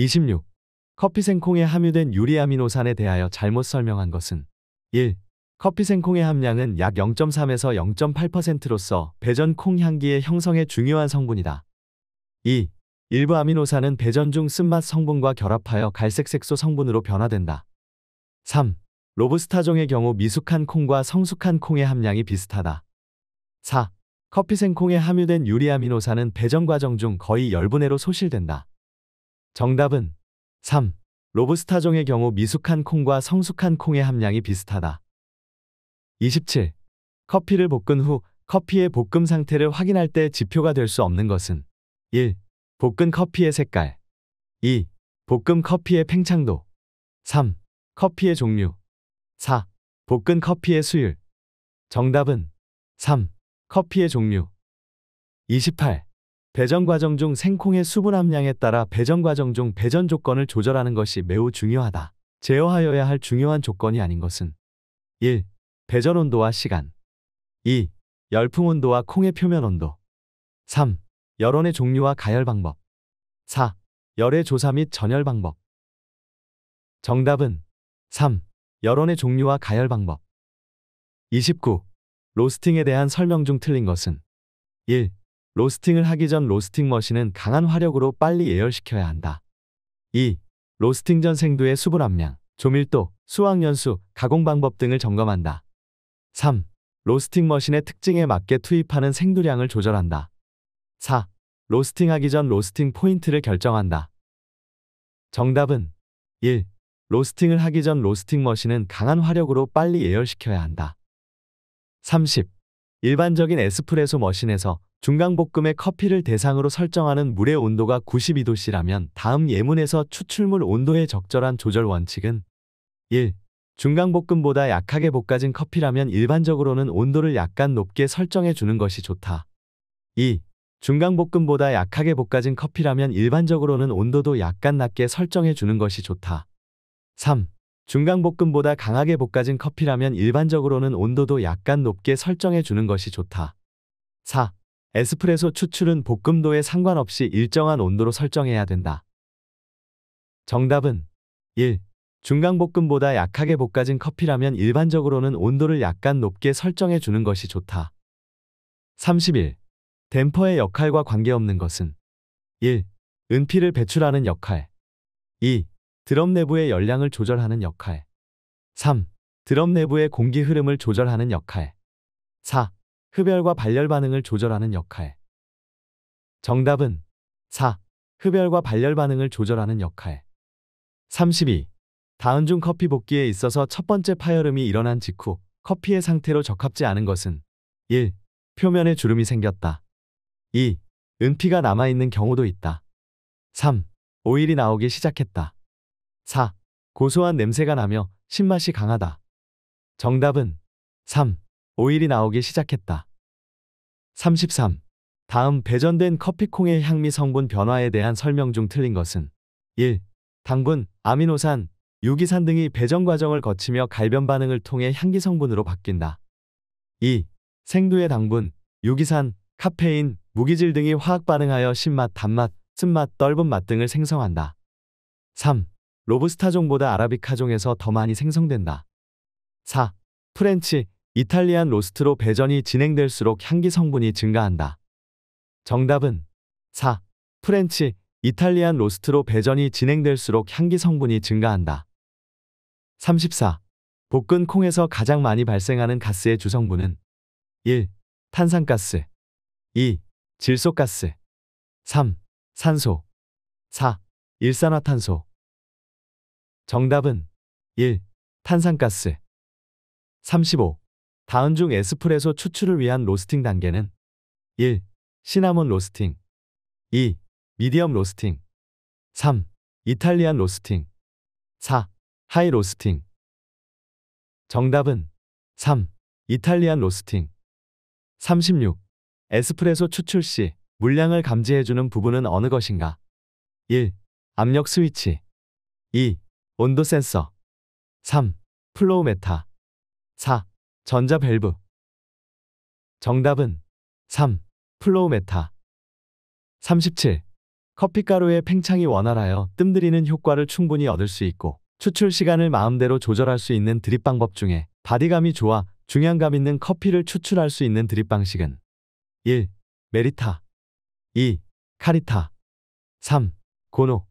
26. 커피 생콩에 함유된 유리 아미노산에 대하여 잘못 설명한 것은 1. 커피 생콩의 함량은 약 0.3에서 0.8%로서 배전 콩 향기의 형성에 중요한 성분이다. 2. 일부 아미노산은 배전 중 쓴맛 성분과 결합하여 갈색 색소 성분으로 변화된다. 3. 로브스타종의 경우 미숙한 콩과 성숙한 콩의 함량이 비슷하다. 4. 커피 생콩에 함유된 유리아미노산은 배전 과정 중 거의 1 0분해로 소실된다. 정답은 3. 로브스타종의 경우 미숙한 콩과 성숙한 콩의 함량이 비슷하다. 27. 커피를 볶은 후 커피의 볶음 상태를 확인할 때 지표가 될 수 없는 것은 1. 볶은 커피의 색깔 2. 볶음 커피의 팽창도 3. 커피의 종류 4. 볶은 커피의 수율 정답은 3. 커피의 종류 28. 배전 과정 중 생콩의 수분 함량에 따라 배전 과정 중 배전 조건을 조절하는 것이 매우 중요하다. 제어하여야 할 중요한 조건이 아닌 것은 1. 배전 온도와 시간 2. 열풍 온도와 콩의 표면 온도 3. 열원의 종류와 가열 방법 4. 열의 조사 및 전열 방법 정답은 3. 열원의 종류와 가열 방법 29. 로스팅에 대한 설명 중 틀린 것은 1. 로스팅을 하기 전 로스팅 머신은 강한 화력으로 빨리 예열시켜야 한다. 2. 로스팅 전 생두의 수분 함량, 조밀도, 수확연수, 가공 방법 등을 점검한다. 3. 로스팅 머신의 특징에 맞게 투입하는 생두량을 조절한다. 4. 로스팅하기 전 로스팅 포인트를 결정한다. 정답은 1. 로스팅을 하기 전 로스팅 머신은 강한 화력으로 빨리 예열시켜야 한다. 30. 일반적인 에스프레소 머신에서 중강볶음의 커피를 대상으로 설정하는 물의 온도가 92도씨라면 다음 예문에서 추출물 온도의 적절한 조절 원칙은 1. 중강볶음보다 약하게 볶아진 커피라면 일반적으로는 온도를 약간 높게 설정해 주는 것이 좋다. 2. 중강볶음보다 약하게 볶아진 커피라면 일반적으로는 온도도 약간 낮게 설정해 주는 것이 좋다. 3. 중강볶음보다 강하게 볶아진 커피라면 일반적으로는 온도도 약간 높게 설정해 주는 것이 좋다. 4. 에스프레소 추출은 볶음도에 상관없이 일정한 온도로 설정해야 된다. 정답은 1. 중간볶음보다 약하게 볶아진 커피라면 일반적으로는 온도를 약간 높게 설정해 주는 것이 좋다. 31. 댐퍼의 역할과 관계없는 것은 1. 은피를 배출하는 역할 2. 드럼 내부의 열량을 조절하는 역할 3. 드럼 내부의 공기 흐름을 조절하는 역할 4. 흡혈과 발열 반응을 조절하는 역할. 정답은 4. 흡혈과 발열 반응을 조절하는 역할. 32. 다운중 커피 볶기에 있어서 첫 번째 파열음이 일어난 직후 커피의 상태로 적합지 않은 것은 1. 표면에 주름이 생겼다. 2. 은피가 남아있는 경우도 있다. 3. 오일이 나오기 시작했다. 4. 고소한 냄새가 나며 신맛이 강하다. 정답은 3. 오일이 나오기 시작했다. 33. 다음 배전된 커피콩의 향미 성분 변화에 대한 설명 중 틀린 것은 1. 당분, 아미노산, 유기산 등이 배전 과정을 거치며 갈변 반응을 통해 향기 성분으로 바뀐다. 2. 생두의 당분, 유기산, 카페인, 무기질 등이 화학 반응하여 신맛, 단맛, 쓴맛, 떫은 맛 등을 생성한다. 3. 로브스타종보다 아라비카종에서 더 많이 생성된다. 4. 프렌치, 이탈리안 로스트로 배전이 진행될수록 향기 성분이 증가한다. 정답은 4. 프렌치, 이탈리안 로스트로 배전이 진행될수록 향기 성분이 증가한다. 34. 볶은 콩에서 가장 많이 발생하는 가스의 주성분은 1. 탄산가스 2. 질소가스 3. 산소 4. 일산화탄소 정답은 1. 탄산가스 35. 다음중 에스프레소 추출을 위한 로스팅 단계는 1. 시나몬 로스팅 2. 미디엄 로스팅 3. 이탈리안 로스팅 4. 하이 로스팅 정답은 3. 이탈리안 로스팅 36. 에스프레소 추출 시 물량을 감지해주는 부분은 어느 것인가? 1. 압력 스위치 2. 온도 센서 3. 플로우 메타 4. 전자밸브 정답은 3. 플로우메타 37. 커피가루의 팽창이 원활하여 뜸들이는 효과를 충분히 얻을 수 있고 추출 시간을 마음대로 조절할 수 있는 드립 방법 중에 바디감이 좋아 중량감 있는 커피를 추출할 수 있는 드립 방식은 1. 메리타 2. 카리타 3. 고노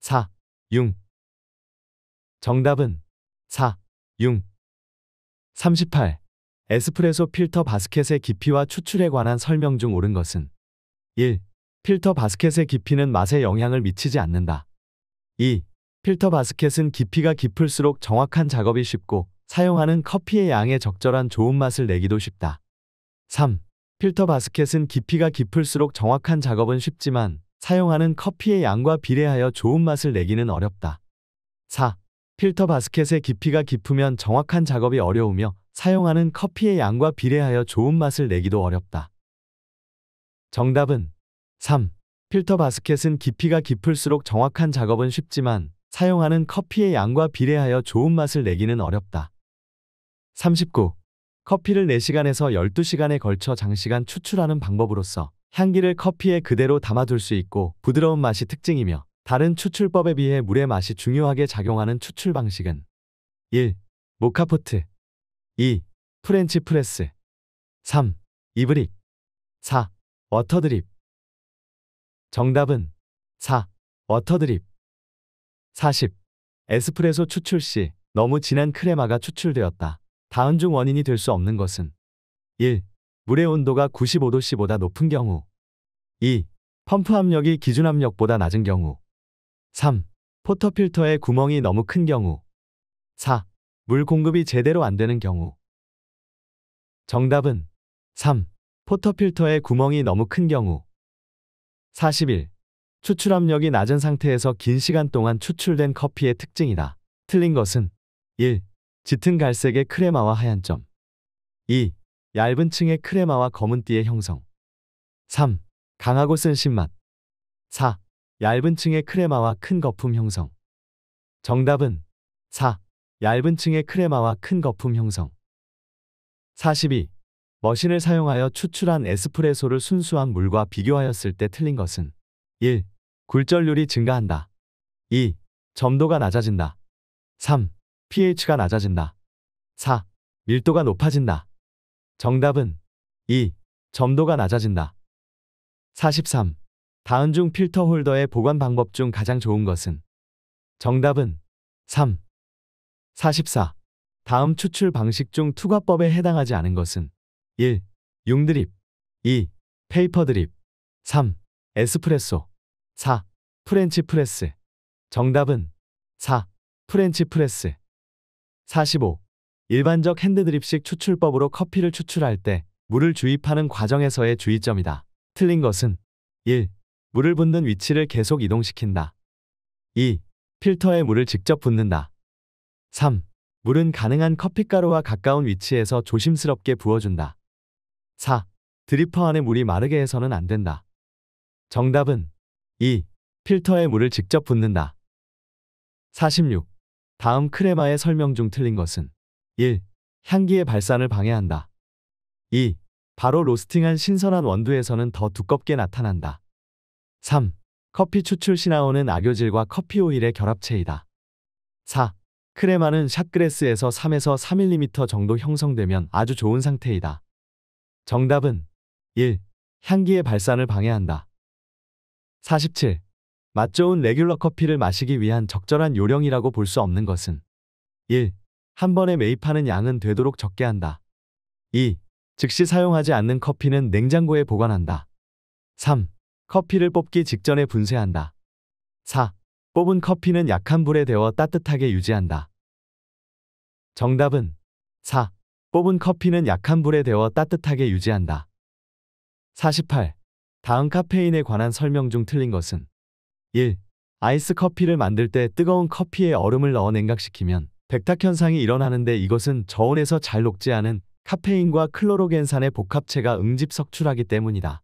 4. 융 정답은 4. 융 38. 에스프레소 필터 바스켓의 깊이와 추출에 관한 설명 중 옳은 것은 1. 필터 바스켓의 깊이는 맛에 영향을 미치지 않는다. 2. 필터 바스켓은 깊이가 깊을수록 정확한 작업이 쉽고 사용하는 커피의 양에 적절한 좋은 맛을 내기도 쉽다. 3. 필터 바스켓은 깊이가 깊을수록 정확한 작업은 쉽지만 사용하는 커피의 양과 비례하여 좋은 맛을 내기는 어렵다. 4. 필터 바스켓의 깊이가 깊으면 정확한 작업이 어려우며 사용하는 커피의 양과 비례하여 좋은 맛을 내기도 어렵다. 정답은 3. 필터 바스켓은 깊이가 깊을수록 정확한 작업은 쉽지만 사용하는 커피의 양과 비례하여 좋은 맛을 내기는 어렵다. 39. 커피를 4시간에서 12시간에 걸쳐 장시간 추출하는 방법으로써 향기를 커피에 그대로 담아둘 수 있고 부드러운 맛이 특징이며 다른 추출법에 비해 물의 맛이 중요하게 작용하는 추출 방식은 1. 모카포트 2. 프렌치 프레스 3. 이브릭 4. 워터드립 정답은 4. 워터드립 40. 에스프레소 추출 시 너무 진한 크레마가 추출되었다. 다음 중 원인이 될 수 없는 것은 1. 물의 온도가 95도씨보다 높은 경우 2. 펌프 압력이 기준 압력보다 낮은 경우 3. 포터필터의 구멍이 너무 큰 경우 4. 물 공급이 제대로 안 되는 경우 정답은 3. 포터필터의 구멍이 너무 큰 경우 41. 추출압력이 낮은 상태에서 긴 시간 동안 추출된 커피의 특징이다. 틀린 것은 1. 짙은 갈색의 크레마와 하얀 점 2. 얇은 층의 크레마와 검은 띠의 형성 3. 강하고 쓴 신맛 4. 얇은 층의 크레마와 큰 거품 형성. 정답은 4. 얇은 층의 크레마와 큰 거품 형성. 42. 머신을 사용하여 추출한 에스프레소를 순수한 물과 비교하였을 때 틀린 것은 1. 굴절률이 증가한다. 2. 점도가 낮아진다. 3. pH가 낮아진다. 4. 밀도가 높아진다. 정답은 2. 점도가 낮아진다. 43. 다음중 필터 홀더의 보관 방법 중 가장 좋은 것은 정답은 3. 44. 다음 추출 방식 중 투과법에 해당하지 않은 것은 1. 융드립 2. 페이퍼 드립 3. 에스프레소 4. 프렌치 프레스 정답은 4. 프렌치 프레스 45. 일반적 핸드드립식 추출법으로 커피를 추출할 때 물을 주입하는 과정에서의 주의점이다. 틀린 것은 1. 물을 붓는 위치를 계속 이동시킨다. 2. 필터에 물을 직접 붓는다. 3. 물은 가능한 커피가루와 가까운 위치에서 조심스럽게 부어준다. 4. 드리퍼 안에 물이 마르게 해서는 안 된다. 정답은 2. 필터에 물을 직접 붓는다. 46. 다음 크레마의 설명 중 틀린 것은 1. 향기의 발산을 방해한다. 2. 바로 로스팅한 신선한 원두에서는 더 두껍게 나타난다. 3. 커피 추출 시나오는 악효질과 커피 오일의 결합체이다. 4. 크레마는 샷그레스에서 3에서 3mm 정도 형성되면 아주 좋은 상태이다. 정답은 1. 향기의 발산을 방해한다. 47. 맛 좋은 레귤러 커피를 마시기 위한 적절한 요령이라고 볼 수 없는 것은 1. 한 번에 매입하는 양은 되도록 적게 한다. 2. 즉시 사용하지 않는 커피는 냉장고에 보관한다. 3. 커피를 뽑기 직전에 분쇄한다. 4. 뽑은 커피는 약한 불에 데워 따뜻하게 유지한다. 정답은 4. 뽑은 커피는 약한 불에 데워 따뜻하게 유지한다. 48. 다음 카페인에 관한 설명 중 틀린 것은 1. 아이스 커피를 만들 때 뜨거운 커피에 얼음을 넣어 냉각시키면 백탁 현상이 일어나는데 이것은 저온에서 잘 녹지 않은 카페인과 클로로겐산의 복합체가 응집 석출하기 때문이다.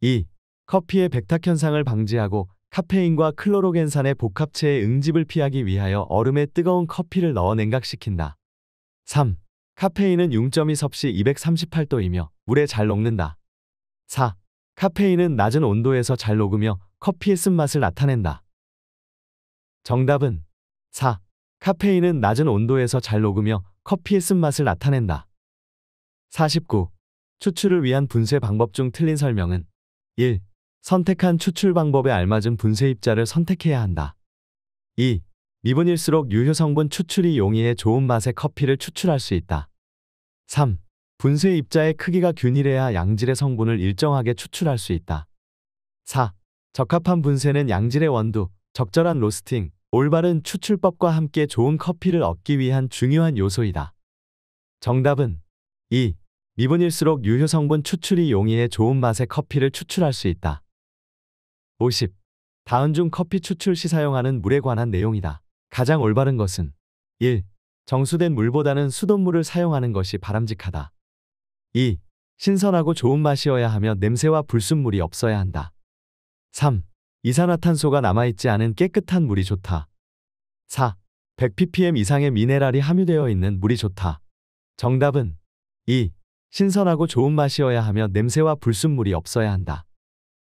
2. 커피의 백탁 현상을 방지하고 카페인과 클로로겐산의 복합체의 응집을 피하기 위하여 얼음에 뜨거운 커피를 넣어 냉각시킨다. 3. 카페인은 0.2 섭씨 238도이며 물에 잘 녹는다. 4. 카페인은 낮은 온도에서 잘 녹으며 커피의 쓴맛을 나타낸다. 정답은 4. 카페인은 낮은 온도에서 잘 녹으며 커피의 쓴맛을 나타낸다. 49. 추출을 위한 분쇄 방법 중 틀린 설명은 1. 선택한 추출 방법에 알맞은 분쇄 입자를 선택해야 한다. 2. 미분일수록 유효 성분 추출이 용이해 좋은 맛의 커피를 추출할 수 있다. 3. 분쇄 입자의 크기가 균일해야 양질의 성분을 일정하게 추출할 수 있다. 4. 적합한 분쇄는 양질의 원두, 적절한 로스팅, 올바른 추출법과 함께 좋은 커피를 얻기 위한 중요한 요소이다. 정답은 2. 미분일수록 유효 성분 추출이 용이해 좋은 맛의 커피를 추출할 수 있다. 50. 다음 중 커피 추출 시 사용하는 물에 관한 내용이다. 가장 올바른 것은 1. 정수된 물보다는 수돗물을 사용하는 것이 바람직하다. 2. 신선하고 좋은 맛이어야 하며 냄새와 불순물이 없어야 한다. 3. 이산화탄소가 남아있지 않은 깨끗한 물이 좋다. 4. 100ppm 이상의 미네랄이 함유되어 있는 물이 좋다. 정답은 2. 신선하고 좋은 맛이어야 하며 냄새와 불순물이 없어야 한다.